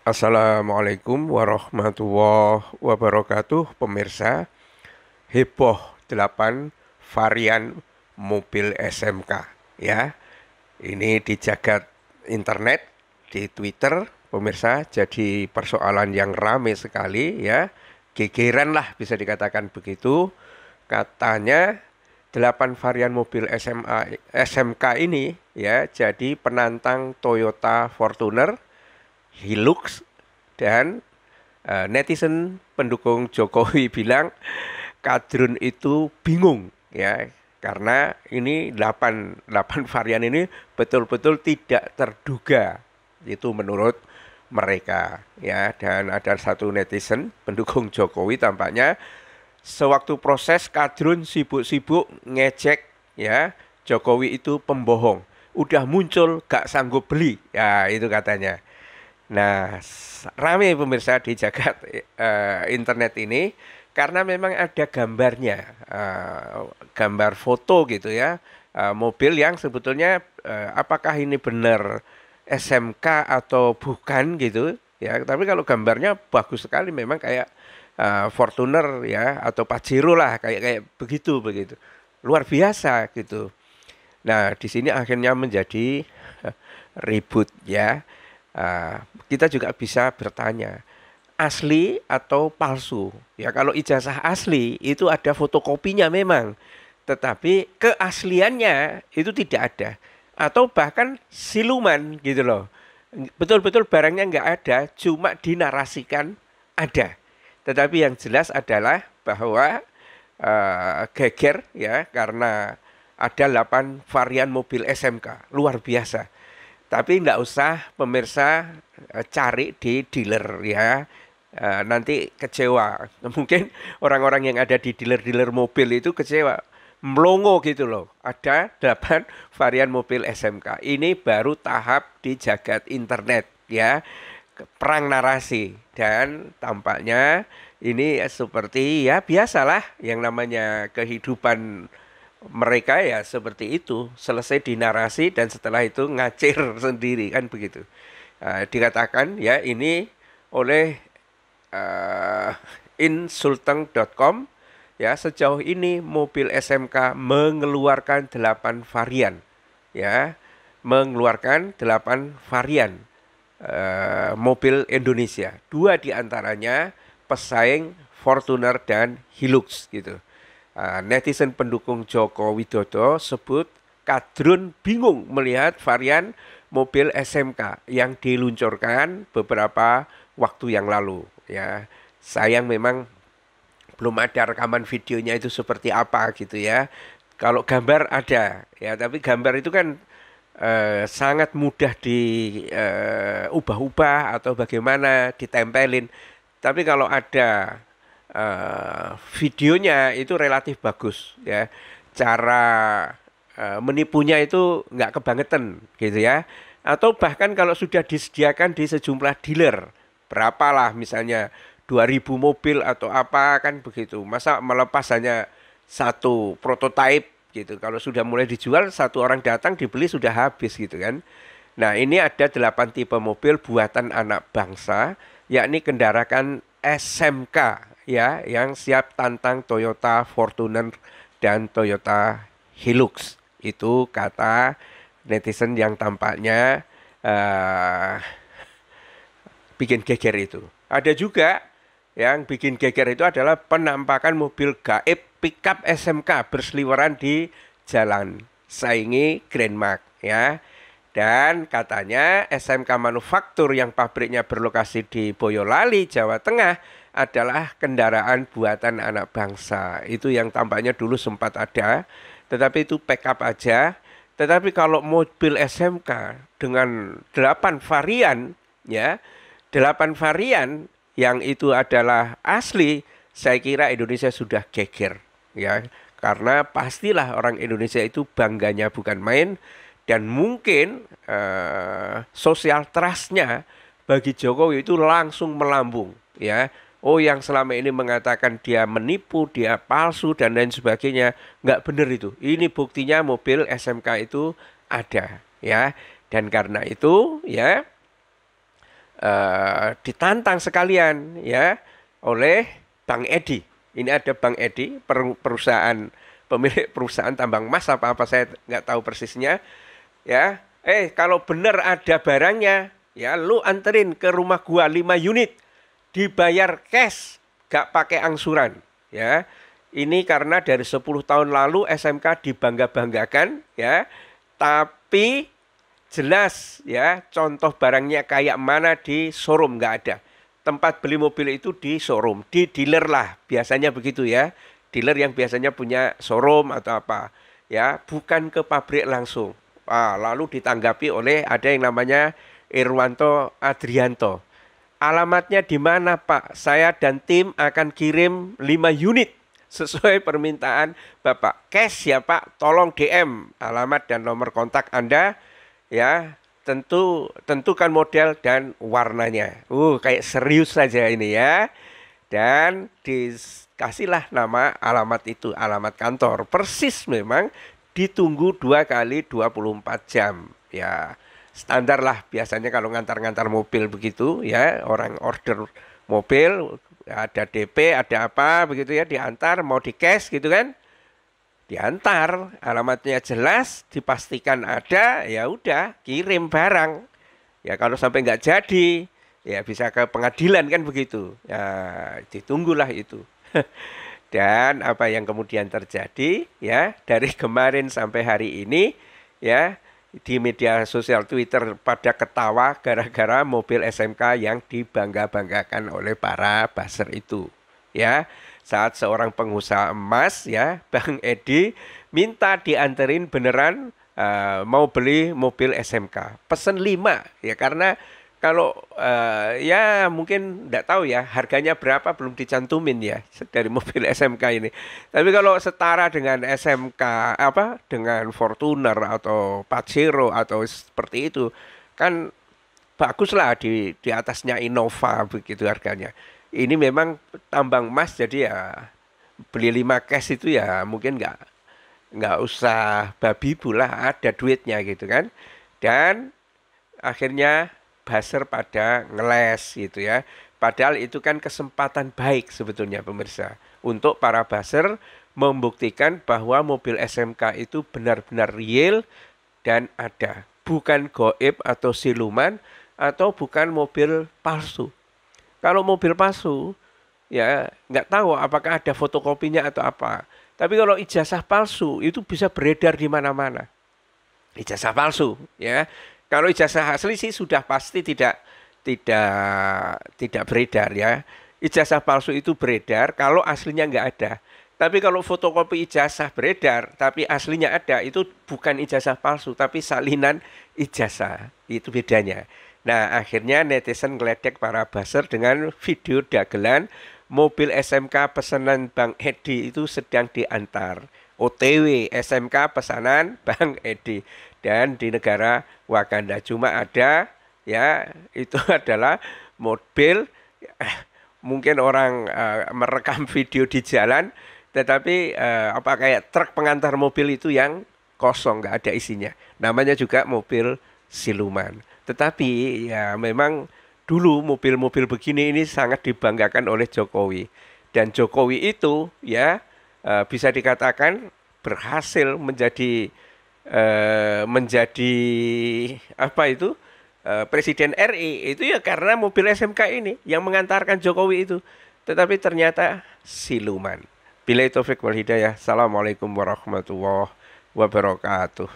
Assalamualaikum warahmatullahi wabarakatuh Pemirsa Heboh 8 varian mobil SMK ya Ini di jagat internet di Twitter Pemirsa jadi persoalan yang rame sekali ya Gegeran lah bisa dikatakan begitu Katanya 8 varian mobil SMA, SMK ini ya jadi penantang Toyota Fortuner Hilux dan uh, netizen pendukung Jokowi bilang Kadrun itu bingung ya karena ini 8 8 varian ini betul-betul tidak terduga itu menurut mereka ya dan ada satu netizen pendukung Jokowi tampaknya sewaktu proses kadrun sibuk-sibuk ngecek ya Jokowi itu pembohong udah muncul gak sanggup beli ya itu katanya Nah, rame pemirsa di jagat uh, internet ini karena memang ada gambarnya, uh, gambar foto gitu ya, uh, mobil yang sebetulnya uh, apakah ini benar SMK atau bukan gitu ya. Tapi kalau gambarnya bagus sekali memang kayak uh, Fortuner ya atau Pajero lah kayak kayak begitu begitu. Luar biasa gitu. Nah, di sini akhirnya menjadi ribut ya Ah, kita juga bisa bertanya asli atau palsu. Ya kalau ijazah asli itu ada fotokopinya memang, tetapi keasliannya itu tidak ada atau bahkan siluman gitu loh. Betul-betul barangnya nggak ada, cuma dinarasikan ada. Tetapi yang jelas adalah bahwa uh, geger ya karena ada 8 varian mobil SMK, luar biasa tapi enggak usah pemirsa eh, cari di dealer ya. Eh, nanti kecewa. Mungkin orang-orang yang ada di dealer-dealer mobil itu kecewa. Melongo gitu loh. Ada delapan varian mobil SMK. Ini baru tahap di jagat internet ya. Perang narasi dan tampaknya ini seperti ya biasalah yang namanya kehidupan mereka ya seperti itu selesai dinarasi dan setelah itu ngacir sendiri kan begitu uh, dikatakan ya ini oleh uh, ah, insulteng.com ya sejauh ini mobil SMK mengeluarkan delapan varian ya mengeluarkan delapan varian uh, mobil Indonesia dua diantaranya pesaing Fortuner dan Hilux gitu Ah, netizen pendukung Joko Widodo sebut kadrun bingung melihat varian mobil SMK yang diluncurkan beberapa waktu yang lalu ya. Sayang memang belum ada rekaman videonya itu seperti apa gitu ya. Kalau gambar ada ya, tapi gambar itu kan eh, sangat mudah diubah-ubah eh, atau bagaimana ditempelin. Tapi kalau ada uh, videonya itu relatif bagus ya cara uh, menipunya itu nggak kebangetan gitu ya atau bahkan kalau sudah disediakan di sejumlah dealer berapalah misalnya 2000 mobil atau apa kan begitu masa melepas hanya satu prototipe gitu kalau sudah mulai dijual satu orang datang dibeli sudah habis gitu kan nah ini ada delapan tipe mobil buatan anak bangsa yakni kendaraan SMK ya yang siap tantang Toyota Fortuner dan Toyota Hilux. Itu kata netizen yang tampaknya uh, bikin geger itu. Ada juga yang bikin geger itu adalah penampakan mobil gaib pickup SMK berseliweran di jalan saingi Grand Mark ya. Dan katanya SMK Manufaktur yang pabriknya berlokasi di Boyolali, Jawa Tengah adalah kendaraan buatan anak bangsa. Itu yang tampaknya dulu sempat ada, tetapi itu backup aja. Tetapi kalau mobil SMK dengan delapan varian ya, delapan varian yang itu adalah asli, saya kira Indonesia sudah geger ya. Karena pastilah orang Indonesia itu bangganya bukan main dan mungkin eh, sosial trustnya bagi Jokowi itu langsung melambung ya Oh yang selama ini mengatakan dia menipu, dia palsu dan lain sebagainya, nggak benar itu. Ini buktinya mobil SMK itu ada, ya. Dan karena itu, ya uh, ditantang sekalian, ya oleh Bang Edi. Ini ada Bang Edi, perusahaan pemilik perusahaan tambang emas apa apa saya nggak tahu persisnya, ya. Eh kalau benar ada barangnya, ya lu anterin ke rumah gua lima unit dibayar cash, gak pakai angsuran, ya. Ini karena dari 10 tahun lalu SMK dibangga-banggakan, ya. Tapi jelas ya contoh barangnya kayak mana di showroom gak ada. Tempat beli mobil itu di showroom, di dealer lah biasanya begitu ya. Dealer yang biasanya punya showroom atau apa ya, bukan ke pabrik langsung. Ah, lalu ditanggapi oleh ada yang namanya Irwanto Adrianto Alamatnya di mana Pak? Saya dan tim akan kirim 5 unit sesuai permintaan Bapak. Cash ya Pak, tolong DM alamat dan nomor kontak Anda ya. Tentu tentukan model dan warnanya. Uh, kayak serius saja ini ya. Dan dikasihlah nama alamat itu, alamat kantor. Persis memang ditunggu dua kali 24 jam ya standar lah biasanya kalau ngantar-ngantar mobil begitu ya orang order mobil ada DP ada apa begitu ya diantar mau di cash gitu kan diantar alamatnya jelas dipastikan ada ya udah kirim barang ya kalau sampai nggak jadi ya bisa ke pengadilan kan begitu ya ditunggulah itu dan apa yang kemudian terjadi ya dari kemarin sampai hari ini ya di media sosial Twitter pada ketawa gara-gara mobil SMK yang dibangga-banggakan oleh para baser itu. Ya, saat seorang pengusaha emas ya, Bang Edi minta dianterin beneran uh, mau beli mobil SMK. Pesen lima ya karena kalau uh, ya mungkin nggak tahu ya harganya berapa belum dicantumin ya dari mobil SMK ini. Tapi kalau setara dengan SMK apa dengan Fortuner atau Pajero atau seperti itu kan baguslah di di atasnya Innova begitu harganya. Ini memang tambang emas jadi ya beli lima cash itu ya mungkin nggak nggak usah babi pula ada duitnya gitu kan. Dan akhirnya buzzer pada ngeles gitu ya. Padahal itu kan kesempatan baik sebetulnya pemirsa untuk para buzzer membuktikan bahwa mobil SMK itu benar-benar real dan ada, bukan goib atau siluman atau bukan mobil palsu. Kalau mobil palsu ya nggak tahu apakah ada fotokopinya atau apa. Tapi kalau ijazah palsu itu bisa beredar di mana-mana. Ijazah palsu ya kalau ijazah asli sih sudah pasti tidak tidak tidak beredar ya. Ijazah palsu itu beredar kalau aslinya nggak ada. Tapi kalau fotokopi ijazah beredar tapi aslinya ada itu bukan ijazah palsu tapi salinan ijazah. Itu bedanya. Nah, akhirnya netizen ngeledek para buzzer dengan video dagelan mobil SMK pesanan Bang Edi itu sedang diantar. OTW SMK pesanan Bang Edi dan di negara Wakanda cuma ada ya itu adalah mobil mungkin orang uh, merekam video di jalan tetapi uh, apa kayak truk pengantar mobil itu yang kosong nggak ada isinya namanya juga mobil siluman tetapi ya memang dulu mobil-mobil begini ini sangat dibanggakan oleh Jokowi dan Jokowi itu ya Eh, bisa dikatakan berhasil menjadi uh, menjadi apa itu uh, presiden RI itu ya karena mobil SMK ini yang mengantarkan Jokowi itu tetapi ternyata siluman. Bila itu Fikmal Hidayah. Assalamualaikum warahmatullahi wabarakatuh.